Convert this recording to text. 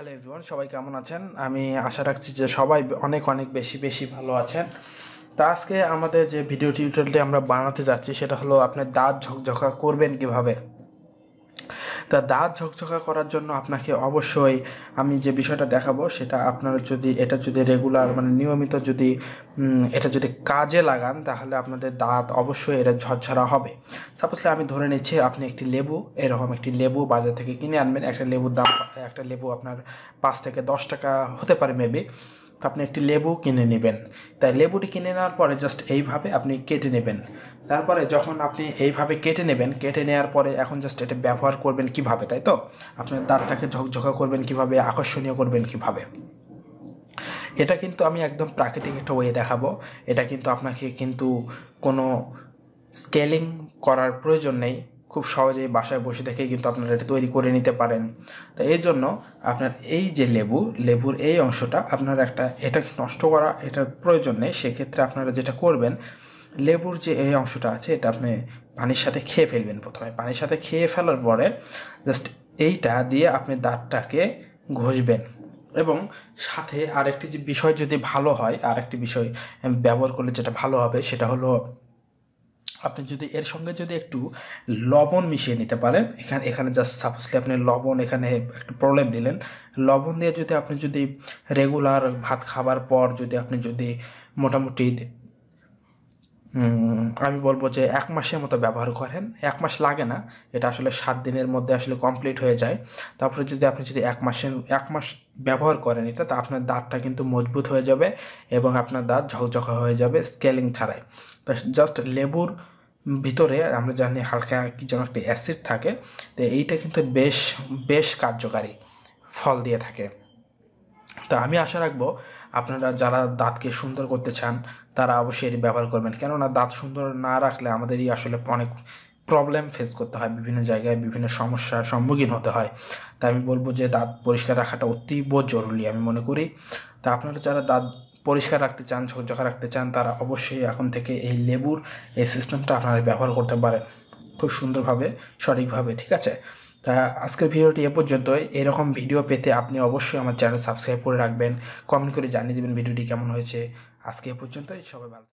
hello everyone সবাই কেমন আছেন আমি আশা রাখছি যে সবাই অনেক অনেক বেশি বেশি ভালো আছেন তা আজকে আমাদের যে ভিডিও টিউটোরিয়ালটি আমরা বানাতে যাচ্ছি সেটা হলো আপনার দাঁত ঝকঝকা করবেন কিভাবে তা দাঁত ঝকঝকা করার জন্য আপনাকে অবশ্যই আমি যে বিষয়টা দেখাবো সেটা আপনার যদি এটা যদি রেগুলার মানে নিয়মিত যদি এটা যদি কাজে লাগান তাহলে আপনাদের দাঁত অবশ্যই এটা ঝরঝরা হবে সাপোজলি আমি ধরে নিচ্ছি আপনি একটি লেবু এরকম একটি লেবু বাজার থেকে কিনে আনবেন একটা লেবুর দাম একটা লেবু আপনার পাঁচ থেকে দশ টাকা হতে পারে মেবি তো আপনি একটি লেবু কিনে নেবেন তাই লেবুটি কিনে নেওয়ার পরে জাস্ট এইভাবে আপনি কেটে নেবেন তারপরে যখন আপনি এইভাবে কেটে নেবেন কেটে নেওয়ার পরে এখন জাস্ট এটা ব্যবহার করবেন কিভাবে তাই তো আপনার দাঁতটাকে ঝকঝকা করবেন কিভাবে আকর্ষণীয় করবেন কিভাবে এটা কিন্তু আমি একদম প্রাকৃতিক একটা ওয়ে দেখাবো এটা কিন্তু আপনাকে কিন্তু কোনো স্কেলিং করার প্রয়োজন নেই খুব সহজেই বাসায় বসে থেকেই কিন্তু আপনারা এটা তৈরি করে নিতে পারেন তো এই জন্য আপনার এই যে লেবু লেবুর এই অংশটা আপনার একটা এটা নষ্ট করা এটার প্রয়োজন নেই সেক্ষেত্রে আপনারা যেটা করবেন লেবুর যে এই অংশটা আছে এটা আপনি পানির সাথে খেয়ে ফেলবেন প্রথমে পানির সাথে খেয়ে ফেলার পরে জাস্ট এইটা দিয়ে আপনি দাঁতটাকে ঘষবেন এবং সাথে আরেকটি যে বিষয় যদি ভালো হয় আরেকটি বিষয় ব্যবহার করলে যেটা ভালো হবে সেটা হলো আপনি যদি এর সঙ্গে যদি একটু লবণ মিশিয়ে নিতে পারেন এখানে এখানে জাস্ট সাপোজলি আপনি লবণ এখানে একটু প্রবলেম দিলেন লবণ দিয়ে যদি আপনি যদি রেগুলার ভাত খাবার পর যদি আপনি যদি মোটামুটি আমি বলবো যে এক মাসের মতো ব্যবহার করেন এক মাস লাগে না এটা আসলে সাত দিনের মধ্যে আসলে কমপ্লিট হয়ে যায় তারপরে যদি আপনি যদি এক মাসের এক মাস ব্যবহার করেন এটা তা আপনার দাঁতটা কিন্তু মজবুত হয়ে যাবে এবং আপনার দাঁত ঝকঝকা হয়ে যাবে স্কেলিং ছাড়াই তো জাস্ট লেবুর ভিতরে আমরা জানি হালকা কি যেন একটা অ্যাসিড থাকে তো এইটা কিন্তু বেশ বেশ কার্যকারী ফল দিয়ে থাকে তা আমি আশা রাখবো আপনারা যারা দাঁতকে সুন্দর করতে চান তারা অবশ্যই এটি ব্যবহার করবেন কেননা দাঁত সুন্দর না রাখলে আমাদেরই আসলে অনেক প্রবলেম ফেস করতে হয় বিভিন্ন জায়গায় বিভিন্ন সমস্যার সম্মুখীন হতে হয় তাই আমি বলবো যে দাঁত পরিষ্কার রাখাটা অতীব জরুরি আমি মনে করি তা আপনারা যারা দাঁত পরিষ্কার রাখতে চান ঝকঝকা রাখতে চান তারা অবশ্যই এখন থেকে এই লেবুর এই সিস্টেমটা আপনারা ব্যবহার করতে পারেন খুব সুন্দরভাবে সঠিকভাবে ঠিক আছে তা আজকের ভিডিওটি এ পর্যন্তই এরকম ভিডিও পেতে আপনি অবশ্যই আমার চ্যানেল সাবস্ক্রাইব করে রাখবেন কমেন্ট করে জানিয়ে দেবেন ভিডিওটি কেমন হয়েছে আজকে এ পর্যন্তই সবাই ভালো